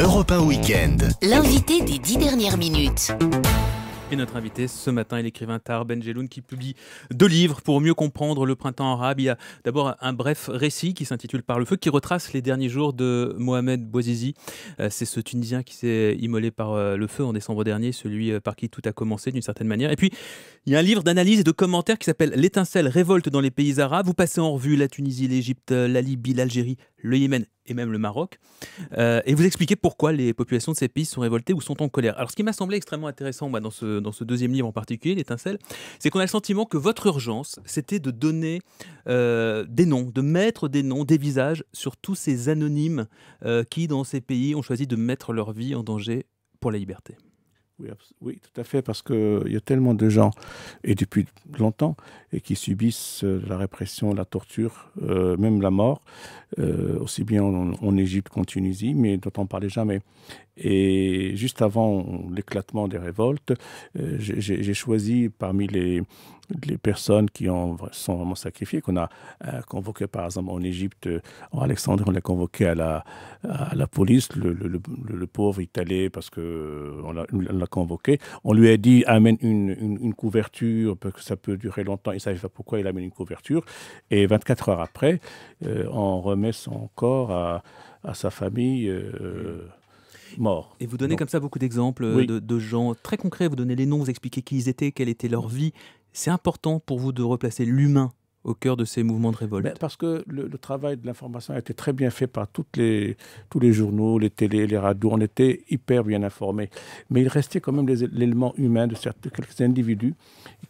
Europe 1 Weekend. L'invité des dix dernières minutes. Et notre invité ce matin est l'écrivain Tar Benjeloun qui publie deux livres pour mieux comprendre le printemps arabe. Il y a d'abord un bref récit qui s'intitule Par le feu qui retrace les derniers jours de Mohamed Bouazizi. Euh, c'est ce Tunisien qui s'est immolé par euh, le feu en décembre dernier, celui euh, par qui tout a commencé d'une certaine manière. Et puis il y a un livre d'analyse et de commentaires qui s'appelle L'étincelle révolte dans les pays arabes. Vous passez en revue la Tunisie, l'Égypte, la Libye, l'Algérie, le Yémen et même le Maroc, euh, et vous expliquer pourquoi les populations de ces pays sont révoltées ou sont en colère. Alors ce qui m'a semblé extrêmement intéressant moi, dans, ce, deuxième livre en particulier, l'étincelle, c'est qu'on a le sentiment que votre urgence, c'était de donner euh, des noms, de mettre des noms, des visages sur tous ces anonymes euh, qui, dans ces pays, ont choisi de mettre leur vie en danger pour la liberté. Oui, tout à fait, parce qu'il y a tellement de gens, et depuis longtemps, et qui subissent euh, la répression, la torture, euh, même la mort, euh, aussi bien en, en Égypte qu'en Tunisie, mais dont on ne parlait jamais. Et juste avant l'éclatement des révoltes, euh, j'ai choisi parmi les, les personnes qui ont, sont vraiment sacrifiées, qu'on a euh, convoquées convoqué par exemple en Égypte, euh, en Alexandrie, on l'a convoqué à la, à la police, le, pauvre italien, parce qu'on l'a convoqué. On lui a dit amène une, une, couverture, parce que ça peut durer longtemps, il ne savait pas pourquoi il amène une couverture. Et 24 heures après, on remet son corps à, à sa famille mort Et vous donnez comme ça beaucoup d'exemples euh, de, gens très concrets, vous donnez les noms, vous expliquez qui ils étaient, quelle était leur vie. C'est important pour vous de replacer l'humain au cœur de ces mouvements de révolte ben, Parce que le, travail de l'information a été très bien fait par toutes les, tous les journaux, les télés, les radios. On était hyper bien informés. Mais il restait quand même l'élément humain de certains, quelques individus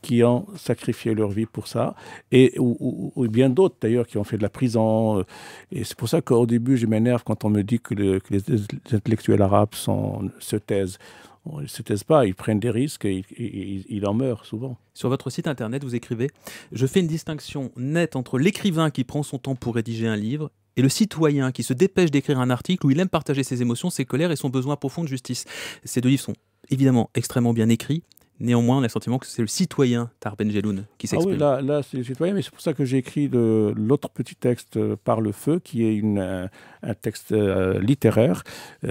qui ont sacrifié leur vie pour ça, et, ou, bien d'autres d'ailleurs qui ont fait de la prison. Et c'est pour ça qu'au début, je m'énerve quand on me dit que, les, intellectuels arabes sont, se taisent ils se pas, ils prennent des risques et ils, en meurent souvent. Sur votre site internet, vous écrivez Je fais une distinction nette entre l'écrivain qui prend son temps pour rédiger un livre et le citoyen qui se dépêche d'écrire un article où il aime partager ses émotions, ses colères et son besoin profond de justice. Ces deux livres sont évidemment extrêmement bien écrits, Néanmoins, on a le sentiment que c'est le citoyen Tarben Jeloun qui s'exprime. Ah oui, là, là c'est le citoyen, mais c'est pour ça que j'ai écrit l'autre petit texte euh, Par le feu, qui est une, euh, un texte euh, littéraire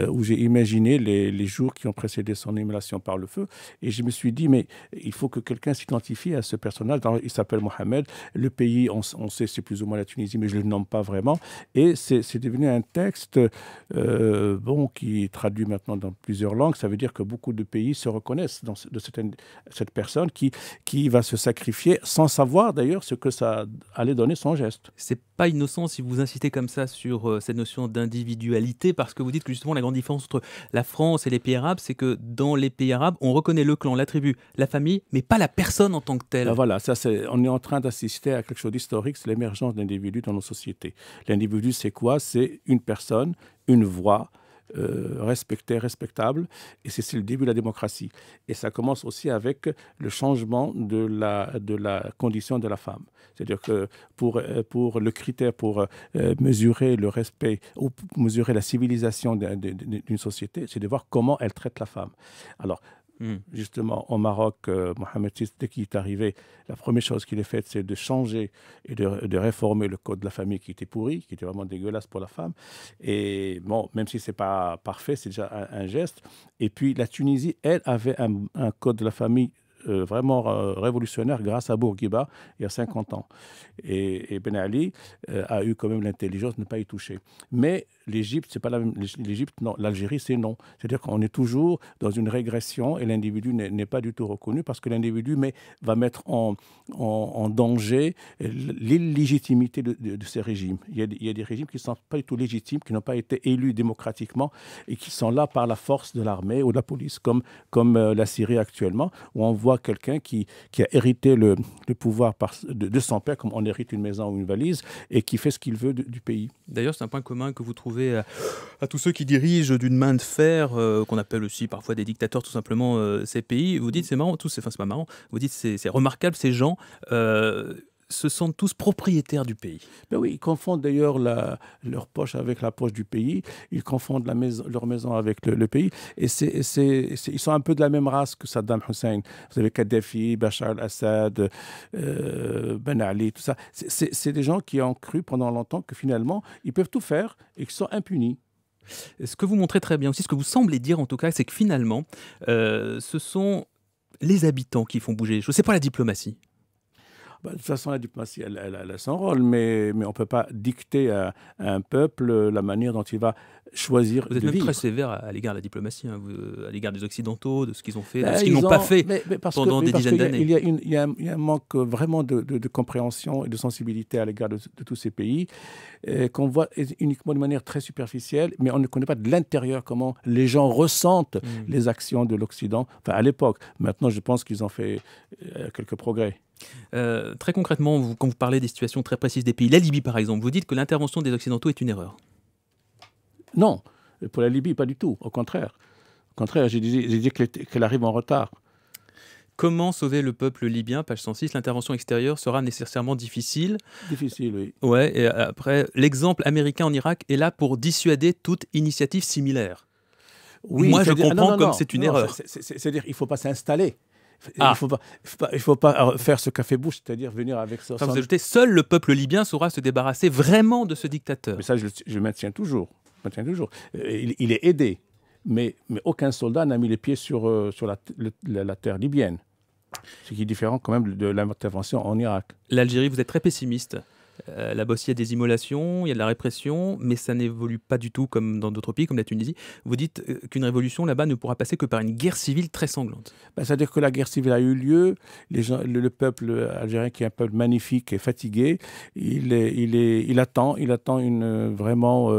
où j'ai imaginé les, les, jours qui ont précédé son émulation par le feu. Et je me suis dit, mais il faut que quelqu'un s'identifie à ce personnage. il s'appelle Mohamed. Le pays, on, sait, c'est plus ou moins la Tunisie, mais je ne le nomme pas vraiment. Et c'est devenu un texte bon, qui est traduit maintenant dans plusieurs langues. Ça veut dire que beaucoup de pays se reconnaissent dans, de certaines cette personne qui, va se sacrifier sans savoir d'ailleurs ce que ça allait donner son geste. C'est pas innocent si vous insistez comme ça sur euh, cette notion d'individualité, parce que vous dites que justement la grande différence entre la France et les pays arabes, c'est que dans les pays arabes, on reconnaît le clan, la tribu, la famille, mais pas la personne en tant que telle. Ben voilà, ça c'est, on est en train d'assister à quelque chose d'historique, c'est l'émergence d'individus dans nos sociétés. L'individu, c'est quoi C'est une personne, une voix, euh, respecté, respectable. Et c'est le début de la démocratie. Et ça commence aussi avec le changement de la, de la condition de la femme. C'est-à-dire que pour, euh, pour le critère pour euh, mesurer le respect ou mesurer la civilisation d'une société, c'est de voir comment elle traite la femme. Alors, Hmm. justement au Maroc, euh, Mohamed VI, est arrivé, la première chose qu'il a faite, c'est de changer et de, réformer le code de la famille qui était pourri, qui était vraiment dégueulasse pour la femme. Et bon, même si ce n'est pas parfait, c'est déjà un, geste. Et puis la Tunisie, elle, avait un, code de la famille euh, vraiment euh, révolutionnaire grâce à Bourguiba il y a 50 ans. Et, Ben Ali a eu quand même l'intelligence de ne pas y toucher. Mais l'Égypte, c'est pas la même. L'Égypte, non. L'Algérie, c'est non. C'est-à-dire qu'on est toujours dans une régression et l'individu n'est pas du tout reconnu parce que l'individu va mettre en, en, danger euh, l'illégitimité de, de, ces régimes. Il y, a, des régimes qui ne sont pas du tout légitimes, qui n'ont pas été élus démocratiquement et qui sont là par la force de l'armée ou de la police, comme, comme euh, la Syrie actuellement, où on voit quelqu'un qui, qui a hérité le, le pouvoir par, de, son père, comme on hérite une maison ou une valise, et qui fait ce qu'il veut du pays. D'ailleurs, c'est un point commun que vous trouvez euh, à, tous ceux qui dirigent d'une main de fer, euh, qu'on appelle aussi parfois des dictateurs tout simplement euh, ces pays. Vous dites c'est marrant, tous, pas marrant, vous dites c'est remarquable ces gens se sentent tous propriétaires du pays. Mais ben oui, ils confondent d'ailleurs leur poche avec la poche du pays. Ils confondent leur maison avec le, pays. Et, ils sont un peu de la même race que Saddam Hussein. Vous avez Kadhafi, Bachar al-Assad, euh, Ben Ali, tout ça. C'est des gens qui ont cru pendant longtemps que finalement, ils peuvent tout faire et qu'ils sont impunis. Ce que vous montrez très bien aussi, ce que vous semblez dire en tout cas, c'est que finalement, euh, ce sont les habitants qui font bouger les choses. n'est pas la diplomatie. Bah, de toute façon, la diplomatie, elle, elle, a son rôle, mais, mais on ne peut pas dicter à, un peuple euh, la manière dont il va choisir. Vous êtes même très sévère à l'égard de la diplomatie, hein, euh, à l'égard des Occidentaux, de ce qu'ils ont fait, de ben, ce qu'ils n'ont pas fait pendant des dizaines d'années. Il, y a un manque euh, vraiment de, compréhension et de sensibilité à l'égard de, tous ces pays, qu'on voit uniquement de manière très superficielle, mais on ne connaît pas de l'intérieur comment les gens ressentent hmm. les actions de l'Occident, enfin à l'époque. Maintenant, je pense qu'ils ont fait quelques progrès. Euh, très concrètement, vous, quand vous parlez des situations très précises des pays, la Libye par exemple, vous dites que l'intervention des Occidentaux est une erreur. Non, pour la Libye, pas du tout. Au contraire. Au contraire, j'ai dit, qu'elle arrive en retard. Comment sauver le peuple libyen Page 106. L'intervention extérieure sera nécessairement difficile. Difficile, oui. Ouais, et après, l'exemple américain en Irak est là pour dissuader toute initiative similaire. Oui, Moi, je comprends ah, comme c'est une erreur. C'est-à-dire qu'il ne faut pas s'installer il ne ah. faut pas, il faut pas euh, faire ce café-bouche, c'est-à-dire venir avec ça. sans... seul le peuple libyen saura se débarrasser vraiment de ce dictateur. Mais ça, je, je maintiens toujours. maintiens toujours. Euh, il, est aidé, mais, mais aucun soldat n'a mis les pieds sur, euh, sur la terre libyenne. Ce qui est différent quand même de l'intervention en Irak. L'Algérie, vous êtes très pessimiste euh, la Bosnie, a des immolations, il y a de la répression, mais ça n'évolue pas du tout comme dans d'autres pays, comme la Tunisie. Vous dites euh, qu'une révolution là-bas ne pourra passer que par une guerre civile très sanglante. Bah, c'est-à-dire que la guerre civile a eu lieu, les gens, le, peuple algérien, qui est un peuple magnifique, et fatigué, il, est, il, est, il attend, il attend une, vraiment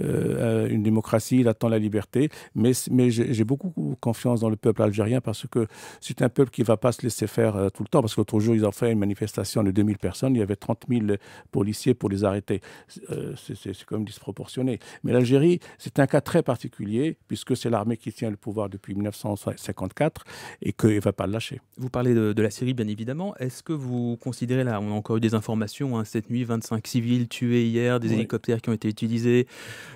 euh, une démocratie, il attend la liberté, mais, mais j'ai beaucoup confiance dans le peuple algérien parce que c'est un peuple qui ne va pas se laisser faire tout le temps, parce qu'autre jour, ils ont fait une manifestation de 2000 personnes, il y avait 30 000 policiers pour les arrêter. Euh, c'est quand même disproportionné. Mais l'Algérie, c'est un cas très particulier, puisque c'est l'armée qui tient le pouvoir depuis 1954 et qu'elle ne va pas le lâcher. Vous parlez de, la Syrie, bien évidemment. Est-ce que vous considérez, là, on a encore eu des informations, hein, cette nuit, 25 civils tués hier, des hélicoptères qui ont été utilisés,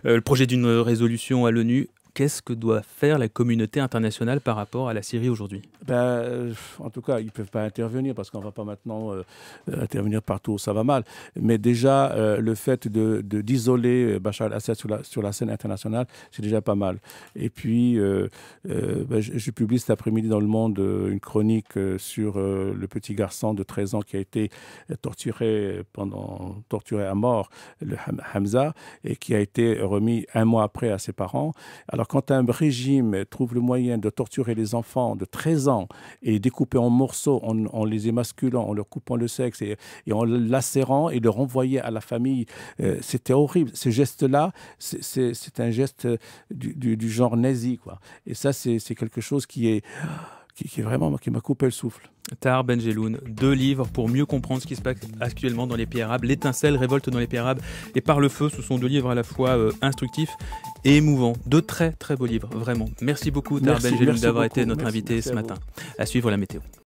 euh, le projet d'une résolution à l'ONU qu'est-ce que doit faire la communauté internationale par rapport à la Syrie aujourd'hui ben, euh, En tout cas, ils ne peuvent pas intervenir parce qu'on ne va pas maintenant euh, intervenir partout ça va mal. Mais déjà, euh, le fait d'isoler de, Bachar al-Assad sur la, scène internationale, c'est déjà pas mal. Et puis, ben, je, publie cet après-midi dans Le Monde une chronique sur le petit garçon de 13 ans qui a été torturé, pendant, torturé à mort, le Hamza, et qui a été remis un mois après à ses parents quand un régime trouve le moyen de torturer les enfants de 13 ans et découper en morceaux en, les émasculant, en leur coupant le sexe et, et en lacérant et les renvoyer à la famille, euh, c'était horrible. Ce geste-là, c'est un geste du, du, genre nazi. Quoi. Et ça, c'est quelque chose qui est qui, m'a coupé le souffle. Tar Benjeloun, deux livres pour mieux comprendre ce qui se passe actuellement dans les pays arabes. L'étincelle, révolte dans les pays arabes et Par le feu, ce sont deux livres à la fois euh, instructifs et émouvants. Deux très très beaux livres, vraiment. Merci beaucoup Tar Benjeloun d'avoir été notre invité ce matin. à suivre la météo.